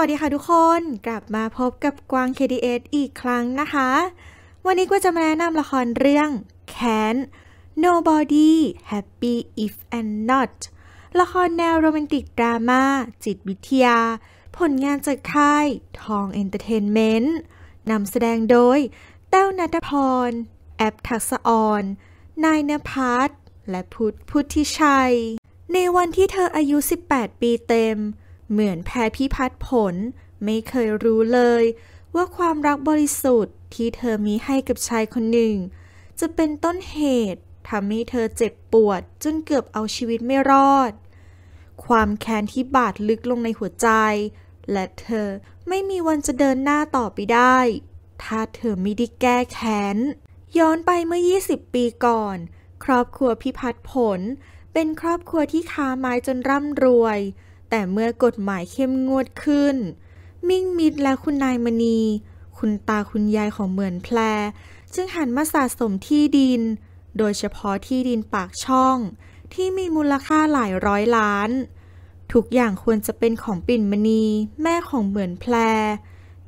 วัสดีค่ะทุกคน กลับมาพบกับกวาง KDS อีกครั้งนะคะ วันนี้ก็จะมาแนะนำละครเรื่อง Can Nobody Happy If and Not ละครแนวโรแมนติกดราม่าจิตวิทยา ผลงานจากค่ายทองเอนเตอร์เทนเมนต์นำแสดงโดยแต้วนัทพร แอปทักษออนนายนภัสและพุทธพุทธิชัย ในวันที่เธออายุ 18 ปีเต็มเหมือนแพรพิพัฒน์ผลไม่เคยรู้เลยว่าความรักบริสุทธิ์ที่เธอมีให้กับชายคนหนึ่ง จะเป็นต้นเหตุทำให้เธอเจ็บปวด จนเกือบเอาชีวิตไม่รอด ความแค้นที่บาดลึกลงในหัวใจ และเธอไม่มีวันจะเดินหน้าต่อไปได้ ถ้าเธอไม่ได้แก้แค้น ย้อนไปเมื่อ 20 ปีก่อน ครอบครัวพิพัฒน์ผล เป็นครอบครัวที่ค้าไม้จนร่ำรวยแต่เมื่อกฎหมายเข้มงวดขึ้น มิ่งมิดและคุณนายมณี คุณตาคุณยายของเหมือนแพรจึงหันมาสะสมที่ดิน โดยเฉพาะที่ดินปากช่อง ที่มีมูลค่าหลายร้อยล้าน ทุกอย่างควรจะเป็นของปิ่นมณีแม่ของเหมือนแพร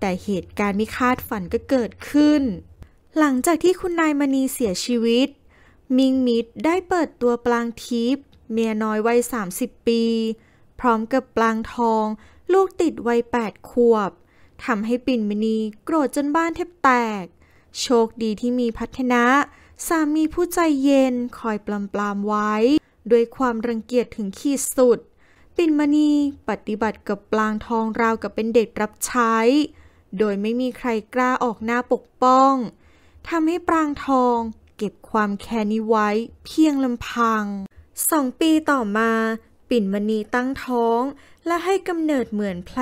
แต่เหตุการณ์มิคาดฝันก็เกิดขึ้น หลังจากที่คุณนายมณีเสียชีวิต มิงมิดได้เปิดตัวปลางทิพย์เมียน้อยวัย30 ปีพร้อมกับปลางทองลูกติดวัยแปดขวบทำให้ปิ่นมณีโกรธจนบ้านแทบแตก โชคดีที่มีพัฒนะ สามีผู้ใจเย็นคอยปลำปลามไว้ ด้วยความรังเกียจถึงขีดสุด ปิ่นมณีปฏิบัติกับปลางทองราวกับเป็นเด็กรับใช้ โดยไม่มีใครกล้าออกหน้าปกป้องทำให้ปลางทองเก็บความแค้นนี้ไว้เพียงลำพังสองปีต่อมาปิ่นมณีตั้งท้องและให้กำเนิดเหมือนแพร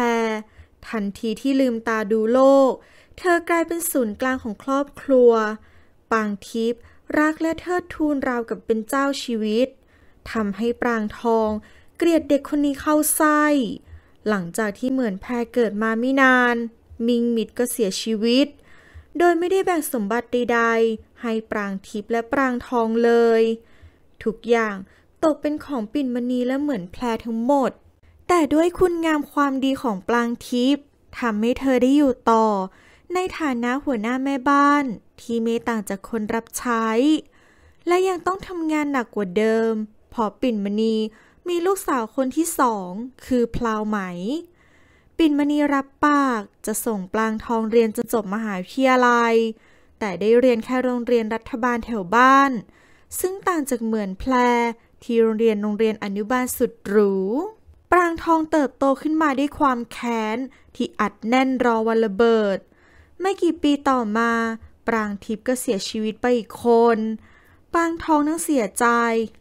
ทันทีที่ลืมตาดูโลก เธอกลายเป็นศูนย์กลางของครอบครัวปางทิพย์รักและเทิดทูนราวกับเป็นเจ้าชีวิตทำให้ปรางทอง เกลียดเด็กคนนี้เข้าไส้หลังจากที่เหมือนแพรเกิดมาไม่นาน มิงมิดก็เสียชีวิต โดยไม่ได้แบ่งสมบัติใด ๆ ให้ปรางทิพย์และปรางทองเลยทุกอย่างตกเป็นของปิ่นมณีและเหมือนแพรทั้งหมด แต่ด้วยคุณงามความดีของปลางทิพย์ทำให้เธอได้อยู่ต่อ ในฐานะหัวหน้าแม่บ้าน ที่ไม่ต่างจากคนรับใช้ และยังต้องทำงานหนักกว่าเดิม พอปิ่นมณีมีลูกสาวคนที่สองคือพลาวไหม ปิ่นมณีรับปากจะส่งปลางทองเรียนจนจบมหาวิทยาลัย แต่ได้เรียนแค่โรงเรียนรัฐบาลแถวบ้าน ซึ่งต่างจากเหมือนแพรที่โรงเรียนโรงเรียนอนุบาลสุดหรู ปรางทองเติบโตขึ้นมาด้วยความแค้น ที่อัดแน่นรอวันระเบิด ไม่กี่ปีต่อมาปรางทิพย์ก็เสียชีวิตไปอีกคน ปรางทองนั้งเสียใจ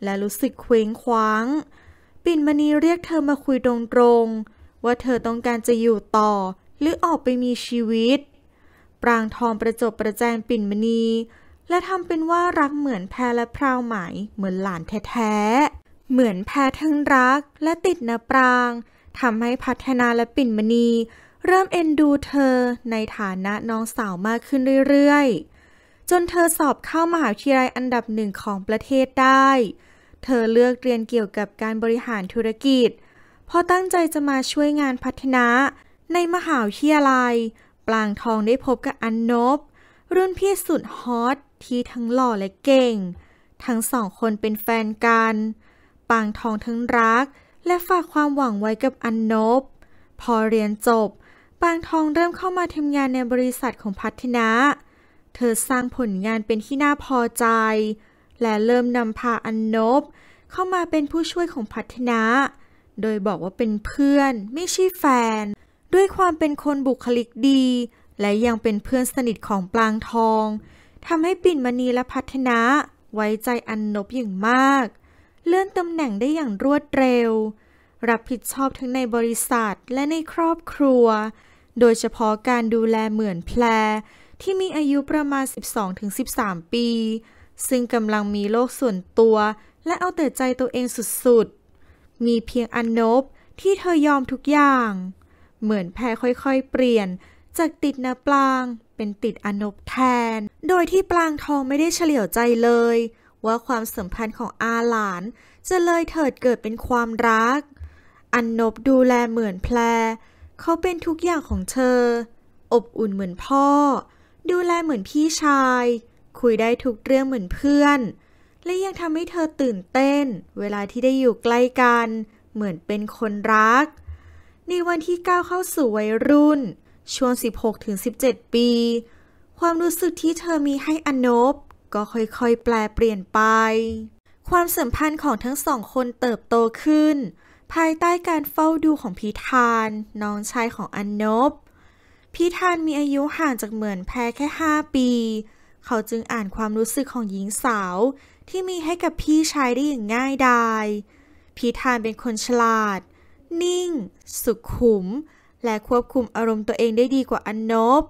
และรู้สึกเคว้งคว้าง ปิ่นมณีเรียกเธอมาคุยตรง ๆ ว่าเธอต้องการจะอยู่ต่อหรือออกไปมีชีวิต ปรางทองประจบประแจงปิ่นมณีและทำเป็นว่ารักเหมือนแพและพราวไหมเหมือนหลานแท้ๆ เหมือนแพทั้งรักและติดนาปรางทำให้พัฒนาและปิ่นมณี เริ่มเอ็นดูเธอ ในฐานะน้องสาวมากขึ้นเรื่อยๆจนเธอสอบเข้ามหาวิทยาลัยอันดับหนึ่งของประเทศได้ เธอเลือกเรียนเกี่ยวกับการบริหารธุรกิจพอตั้งใจจะมาช่วยงานพัฒนา ในมหาวิทยาลัยปลางทองได้พบกับอันนบรุ่นพี่สุดฮอตที่ทั้งหล่อและเก่ง ทั้งสองคนเป็นแฟนกัน ปางทองทั้งรักและฝากความหวังไว้กับอันนบพอเรียนจบ ปางทองเริ่มเข้ามาทำงานในบริษัทของพัฒนะเธอสร้างผลงานเป็นที่น่าพอใจ และเริ่มนำพาอันนบเข้ามาเป็นผู้ช่วยของพัฒนะโดยบอกว่าเป็นเพื่อนไม่ใช่แฟน ด้วยความเป็นคนบุคลิกดีและยังเป็นเพื่อนสนิทของปลางทองทำให้ปิ่นมณีและพัฒนา ไว้ใจอันนบอย่างมาก เลื่อนตำแหน่งได้อย่างรวดเร็ว รับผิดชอบทั้งในบริษัทและในครอบครัว โดยเฉพาะการดูแลเหมือนแพร ที่มีอายุประมาณ 12-13 ปี ซึ่งกำลังมีโลกส่วนตัว และเอาแต่ใจตัวเองสุดๆ มีเพียงอันนบที่เธอยอมทุกอย่าง เหมือนแพรค่อยๆเปลี่ยนจากติดนาปลางเป็นติดอนบแทน โดยที่ปลางทองไม่ได้เฉลียวใจเลย ว่าความสัมพันธ์ของอาหลาน จะเลยเถิดเกิดเป็นความรัก อนนบดูแลเหมือนแพร เขาเป็นทุกอย่างของเธอ อบอุ่นเหมือนพ่อ ดูแลเหมือนพี่ชาย คุยได้ทุกเรื่องเหมือนเพื่อน และยังทำให้เธอตื่นเต้น เวลาที่ได้อยู่ใกล้กัน เหมือนเป็นคนรัก ในวันที่ก้าวเข้าสู่วัยรุ่นช่วง 16-17 ปี ความรู้สึกที่เธอมีให้อนบ ก็ค่อยๆแปลเปลี่ยนไป ความสัมพันธ์ของทั้งสองคนเติบโตขึ้น ภายใต้การเฝ้าดูของพีธาน น้องชายของอนบพีธานมีอายุห่างจากเหมือนแพ้แค่ 5 ปี เขาจึงอ่านความรู้สึกของหญิงสาว ที่มีให้กับพี่ชายได้อย่างง่ายดายพีธานเป็นคนฉลาด นิ่ง สุขุมและควบคุมอารมณ์ตัวเองได้ดีกว่าอันนบ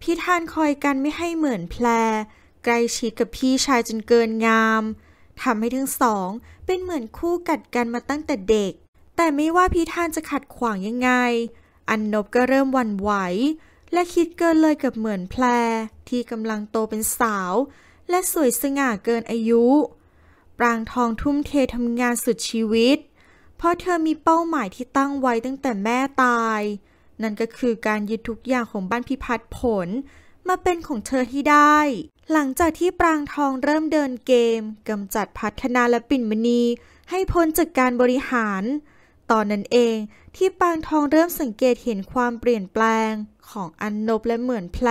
พี่ทานคอยกันไม่ให้เหมือนแพรใกล้ชิดกับพี่ชายจนเกินงาม ทำให้ทั้งสองเป็นเหมือนคู่กัดกันมาตั้งแต่เด็ก แต่ไม่ว่าพี่ทานจะขัดขวางยังไง อันนบก็เริ่มวันไหวและคิดเกินเลยกับเหมือนแพร ที่กำลังโตเป็นสาว และสวยสง่าเกินอายุ ปรางทองทุ่มเททำงานสุดชีวิตเพราะเธอมีเป้าหมายที่ตั้งไว้ตั้งแต่แม่ตาย นั่นก็คือการยึดทุกอย่างของบ้านพิพัฒน์ผล มาเป็นของเธอที่ได้ หลังจากที่ปรางทองเริ่มเดินเกม กำจัดพัฒนาและปิ่นมณีให้พ้นจากการบริหาร ตอนนั้นเองที่ปรางทองเริ่มสังเกตเห็นความเปลี่ยนแปลงของอันนบและเหมือนแพร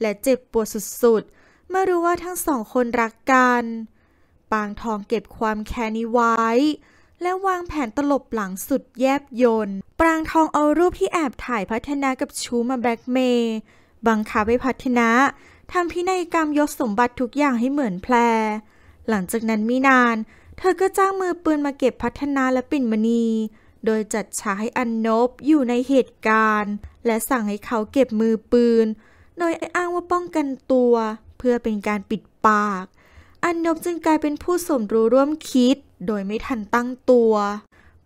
และเจ็บปวดสุดๆเมื่อรู้ว่าทั้งสองคนรักกัน ปางทองเก็บความแค้นนี้ไว้และวางแผนตลบหลังสุดแยบยนปรางทองเอารูปที่แอบถ่ายพัฒนากับชูมาแบ็กเมย์บังคับให้พัฒนาทำพินัยกรรมยกสมบัติทุกอย่างให้เหมือนแพรหลังจากนั้นไม่นาน เธอก็จ้างมือปืนมาเก็บพัฒนาและปิ่นมณีโดยจัดฉากให้อันนบอยู่ในเหตุการณ์ และสั่งให้เขาเก็บมือปืนโดยอ้างว่าป้องกันตัว เพื่อเป็นการปิดปากอันนบจึงกลายเป็นผู้สมรู้ร่วมคิดโดยไม่ทันตั้งตัว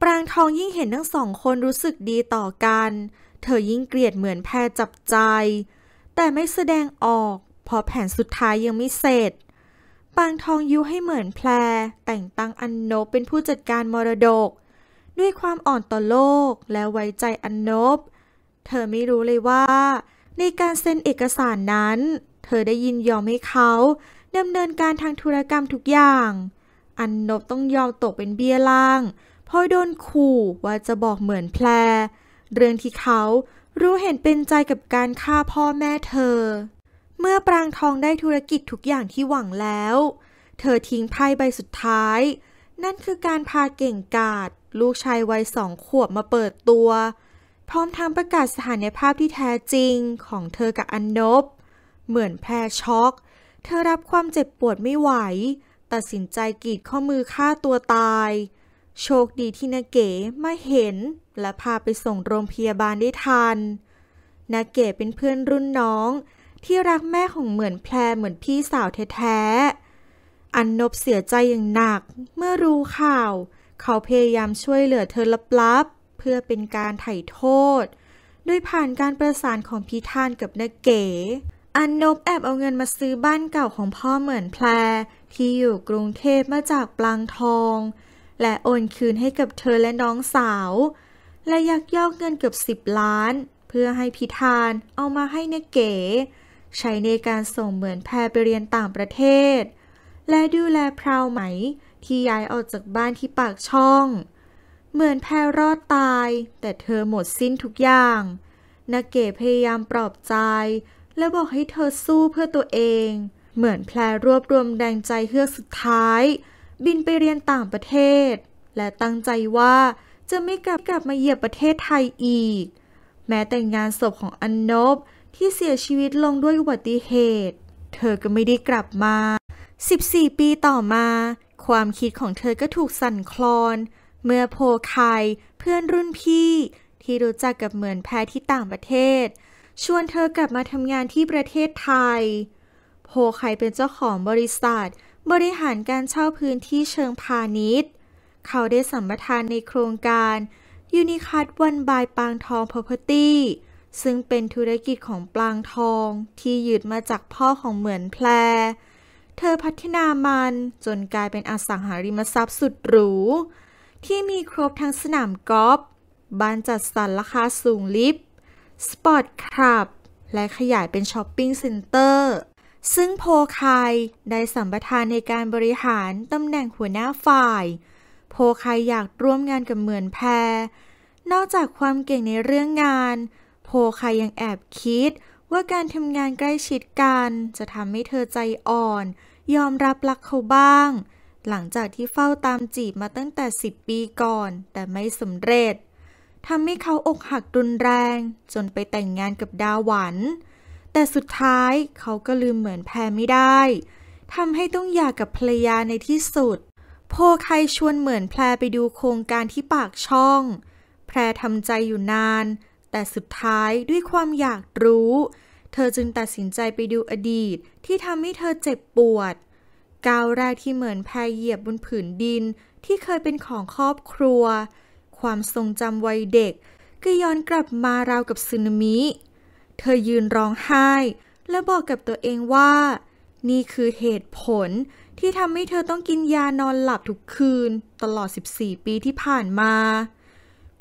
ปรางทองยิ่งเห็นทั้งสองคนรู้สึกดีต่อกัน เธอยิ่งเกลียดเหมือนแพรจับใจ แต่ไม่แสดงออกเพราะแผนสุดท้ายยังไม่เสร็จ ปรางทองยุให้เหมือนแพรแต่งตั้งอันนบเป็นผู้จัดการมรดก ด้วยความอ่อนต่อโลกและไว้ใจอันนบ เธอไม่รู้เลยว่า ในการเซ็นเอกสารนั้น เธอได้ยินยอมให้เขาดำเนินการทางธุรกรรมทุกอย่างอันนบต้องยอมตกเป็นเบี้ยล่างพอยโดนขู่ว่าจะบอกเหมือนแพรเรื่องที่เขารู้เห็นเป็นใจกับการฆ่าพ่อแม่เธอ เมื่อปรางทองได้ธุรกิจทุกอย่างที่หวังแล้ว เธอทิ้งไพ่ใบสุดท้าย นั่นคือการพาเก่งกาดลูกชายวัยสองขวบมาเปิดตัว พร้อมทางประกาศสถานภาพที่แท้จริงของเธอกับอันนบ เหมือนแพรช็อกเธอรับความเจ็บปวดไม่ไหวตัดสินใจกรีดข้อมือฆ่าตัวตาย โชคดีที่นาเก๋มาเห็น และพาไปส่งโรงพยาบาลได้ทันนาเก๋เป็นเพื่อนรุ่นน้อง ที่รักแม่ของเหมือนแพรเหมือนพี่สาวแท้ๆอันนบเสียใจอย่างหนักเมื่อรู้ข่าว เขาพยายามช่วยเหลือเธอลับๆเพื่อเป็นการไถ่โทษ โดยผ่านการประสานของพี่ทานกับนาเก๋อันนบแอบเอาเงินมาซื้อบ้านเก่าของพ่อเหมือนแพรที่อยู่กรุงเทพมาจากปลางทอง และโอนคืนให้กับเธอและน้องสาว และยักยอกเงินเกือบสิบล้าน เพื่อให้พิธานเอามาให้เนเก๋ใช้ในการส่งเหมือนแพรไปเรียนต่างประเทศ และดูแลพราวไหมที่ย้ายออกจากบ้านที่ปากช่อง เหมือนแพรรอดตายแต่เธอหมดสิ้นทุกอย่างนาเก๋พยายามปลอบใจและบอกให้เธอสู้เพื่อตัวเองเหมือนแพรรวบรวมแรงใจเฮือกสุดท้าย บินไปเรียนต่างประเทศ และตั้งใจว่า จะไม่กลับกลับมาเหยียบประเทศไทยอีก แม้แต่งงานศพของอันนบ ที่เสียชีวิตลงด้วยอุบัติเหตุ เธอก็ไม่ได้กลับมา 14 ปีต่อมา ความคิดของเธอก็ถูกสั่นคลอน เมื่อโพคายเพื่อนรุ่นพี่ ที่รู้จักกับเหมือนแพรที่ต่างประเทศชวนเธอกลับมาทำงานที่ประเทศไทยโฮไคเป็นเจ้าของบริษัท บริหารการเช่าพื้นที่เชิงพาณิชย์ เขาได้สัมปทานในโครงการ ยูนิคัตวันบายปางทองพ r o p e r t y ซึ่งเป็นธุรกิจของปางทอง ที่ยืดมาจากพ่อของเหมือนแพรเธอพัฒนามันจนกลายเป็นอสังหาริมทรัพย์สุดหรู ที่มีครบทั้งสนามกอล์ฟบ้านจัดสรรราคาสูงลิฟต์สปอร์ตคลับและขยายเป็นช้อปปิ้งเซ็นเตอร์ซึ่งโพคายได้สัมปทานในการบริหารตำแหน่งหัวหน้าฝ่าย โพคายอยากร่วมงานกับเหมือนแพ นอกจากความเก่งในเรื่องงาน โพคายยังแอบคิดว่าการทำงานใกล้ชิดกัน จะทำให้เธอใจอ่อน ยอมรับรักเขาบ้าง หลังจากที่เฝ้าตามจีบมาตั้งแต่ 10 ปีก่อน แต่ไม่สำเร็จ ทำให้เขาอกหักรุนแรง จนไปแต่งงานกับดาหวันแต่สุดท้ายเขาก็ลืมเหมือนแพ้ไม่ได้ทำให้ต้องหย่ากกับภรรยาในที่สุด โพใคชวนเหมือนแพรไปดูโครงการที่ปากช่อง แพรทำใจอยู่นาน แต่สุดท้ายด้วยความอยากรู้ เธอจึงตัดสินใจไปดูอดีตที่ทำให้เธอเจ็บปวดก้าวแรกที่เหมือนแพรเหยียบบนผืนดิน ที่เคยเป็นของครอบครัว ความทรงจำวัยเด็ก ก็ย้อนกลับมาราวกับสึนามิเธอยืนร้องไห้ และบอกกับตัวเองว่านี่คือเหตุผลที่ทำให้เธอต้องกินยานอนหลับทุกคืนตลอด 14 ปีที่ผ่านมา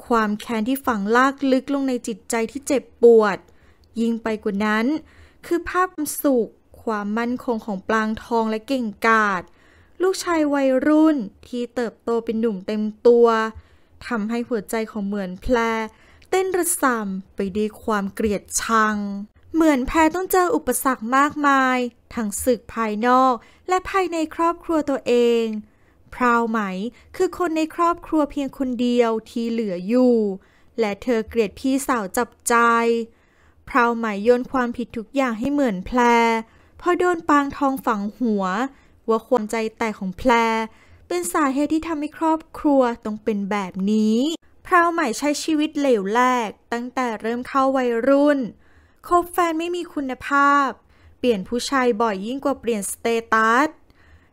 ความแค้นที่ฝังลากลึกลงในจิตใจที่เจ็บปวด ยิ่งไปกว่านั้น คือภาพสุข ความมั่นคงของปลางทองและเก่งกาดลูกชายวัยรุ่นที่เติบโตเป็นหนุ่มเต็มตัวทำให้หัวใจของเหมือนแพรเต้นระสำไปด้วยความเกลียดชัง เหมือนแพรต้องเจออุปสรรคมากมาย ทั้งศึกภายนอกและภายในครอบครัวตัวเองพราวไหมคือคนในครอบครัวเพียงคนเดียวที่เหลืออยู่ และเธอเกลียดพี่สาวจับใจพราวไหมโยนความผิดทุกอย่างให้เหมือนแพรพอโดนปางทองฝังหัว ว่าความใจแตกของแพรเป็นสาเหตุที่ทำให้ครอบครัวต้องเป็นแบบนี้พราวใหม่ใช้ชีวิตเหลวแหลกตั้งแต่เริ่มเข้าวัยรุ่น คบแฟนไม่มีคุณภาพ เปลี่ยนผู้ชายบ่อยยิ่งกว่าเปลี่ยนสเตตัส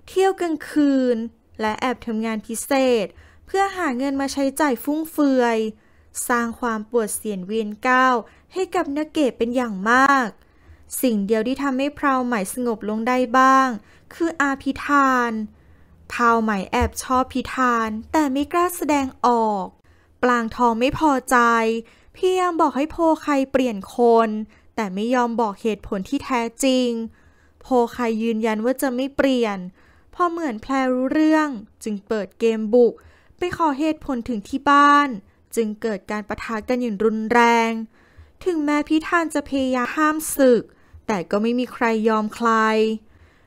เที่ยวกลางคืน และแอบทำงานพิเศษ เพื่อหาเงินมาใช้จ่ายฟุ่มเฟือย สร้างความปวดเสียนเวียนก้าวให้กับนักเกตเป็นอย่างมาก สิ่งเดียวที่ทำให้พราวใหม่สงบลงได้บ้าง คืออาพิธานพราวใหม่แอบชอบพิธานแต่ไม่กล้าแสดงออกปลางทองไม่พอใจ พี่ยามบอกให้โพใคเปลี่ยนคน แต่ไม่ยอมบอกเหตุผลที่แท้จริง โพใคยืนยันว่าจะไม่เปลี่ยนพอเหมือนแพรรู้เรื่อง จึงเปิดเกมบุกไปขอเหตุผลถึงที่บ้าน จึงเกิดการประทะกันอย่างรุนแรง ถึงแม้พีท่านจะพยายามห้ามศึก แต่ก็ไม่มีใครยอมใคร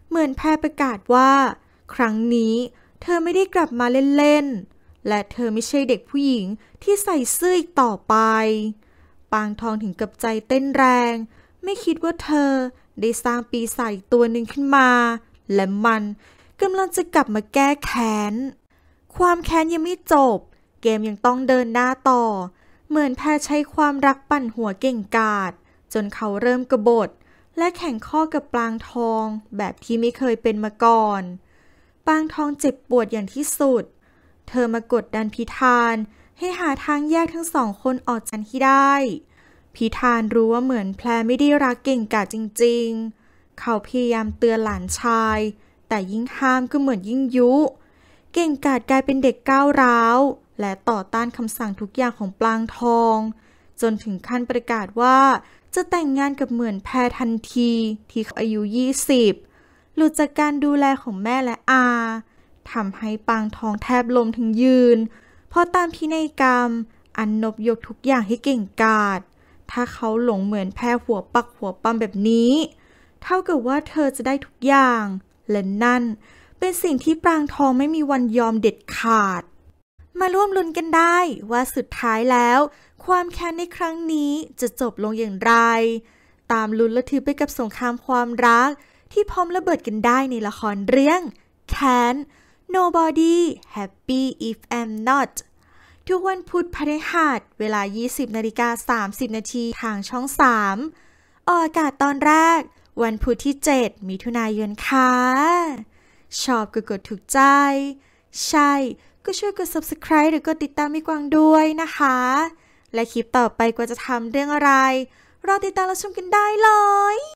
เหมือนแพรประกาศว่า ครั้งนี้ เธอไม่ได้กลับมาเล่นๆและเธอไม่ใช่เด็กผู้หญิงที่ใส่เสื้ออีกต่อไป ปางทองถึงกับใจเต้นแรง ไม่คิดว่าเธอได้สร้างปีศาจตัวหนึ่งขึ้นมา และมันกำลังจะกลับมาแก้แค้น ความแค้นยังไม่จบ เกมยังต้องเดินหน้าต่อ เหมือนแพ้ใช้ความรักปั่นหัวเก่งกาดจนเขาเริ่มกระบฏ และแข่งข้อกับปางทอง แบบที่ไม่เคยเป็นมาก่อน ปางทองเจ็บปวดอย่างที่สุดเธอมากดดันพิธานให้หาทางแยกทั้งสองคนออกจากกันได้ พิธานรู้ว่าเหมือนแพรไม่ได้รักเก่งกาจริงๆ เขาพยายามเตือนหลานชาย แต่ยิ่งห้ามก็เหมือนยิ่งยุ เก่งกาจกลายเป็นเด็กก้าวร้าวและต่อต้านคำสั่งทุกอย่างของปลางทอง จนถึงขั้นประกาศว่า จะแต่งงานกับเหมือนแพรทันที ที่เขาอายุ 20หลุดจากการดูแลของแม่และอาทำให้ปางทองแทบลมถึงยืน เพราะตามพินัยกรรม อันนบยกทุกอย่างให้เก่งกาจถ้าเขาหลงเหมือนแพ้หัวปักหัวปั๊มแบบนี้ เท่ากับว่าเธอจะได้ทุกอย่าง และนั่น เป็นสิ่งที่ปางทองไม่มีวันยอมเด็ดขาด มาร่วมลุ้นกันได้ว่าสุดท้ายแล้ว ความแค้นในครั้งนี้จะจบลงอย่างไร ตามลุ้นและถือไปกับสงครามความรัก ที่พร้อมระเบิดกันได้ในละครเรื่องแค้น Nobody Happy If I'm Not ทุกวันพุธพฤหัสเวลา 20นาฬิกา30 นาทีทางช่อง 3 ออกอากาศตอนแรกวันพุธที่ 7มิถุนายนค่ะชอบก็กดถูกใจ ใช่ก็ช่วยกด subscribe หรือกดติดตามมีกวางด้วยนะคะ และคลิปต่อไปกว่าจะทำเรื่องอะไร รอติดตามและชมกันได้เลย